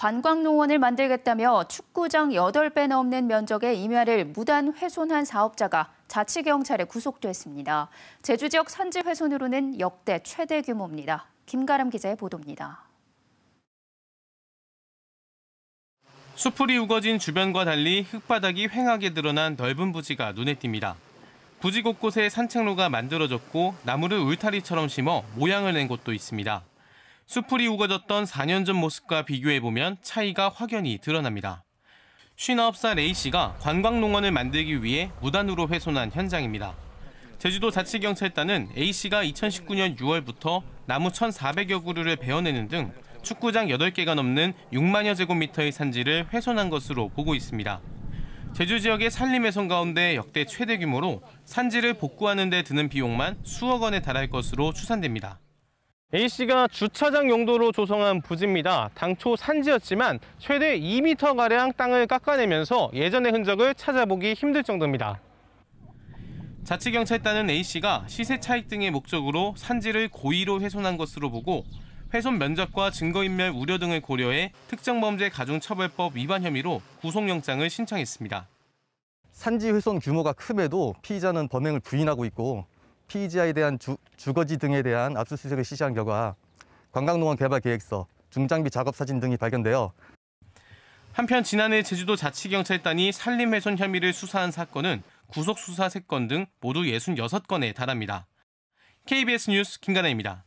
관광농원을 만들겠다며 축구장 8배 넘는 면적의 임야를 무단 훼손한 사업자가 자치경찰에 구속됐습니다. 제주 지역 산지 훼손으로는 역대 최대 규모입니다. 김가람 기자의 보도입니다. 수풀이 우거진 주변과 달리 흙바닥이 횡하게 드러난 넓은 부지가 눈에 띕니다. 부지 곳곳에 산책로가 만들어졌고 나무를 울타리처럼 심어 모양을 낸 곳도 있습니다. 수풀이 우거졌던 4년 전 모습과 비교해보면 차이가 확연히 드러납니다. 59살 A씨가 관광농원을 만들기 위해 무단으로 훼손한 현장입니다. 제주도 자치경찰단은 A씨가 2019년 6월부터 나무 1,400여 그루를 베어내는 등 축구장 8개가 넘는 6만여 제곱미터의 산지를 훼손한 것으로 보고 있습니다. 제주 지역의 산림훼손 가운데 역대 최대 규모로 산지를 복구하는 데 드는 비용만 수억 원에 달할 것으로 추산됩니다. A씨가 주차장 용도로 조성한 부지입니다. 당초 산지였지만 최대 2m가량 땅을 깎아내면서 예전의 흔적을 찾아보기 힘들 정도입니다. 자치경찰단은 A씨가 시세 차익 등의 목적으로 산지를 고의로 훼손한 것으로 보고 훼손 면적과 증거인멸 우려 등을 고려해 특정범죄 가중처벌법 위반 혐의로 구속영장을 신청했습니다. 산지 훼손 규모가 큼에도 피의자는 범행을 부인하고 있고 피의자에 대한 주, 거지 등에 대한 압수수색을 실시한 결과 관광농원 개발 계획서, 중장비 작업 사진 등이 발견되어 한편 지난해 제주도 자치경찰단이 산림훼손 혐의를 수사한 사건은 구속수사 3건 등 모두 66건에 달합니다. KBS 뉴스 김가나입니다.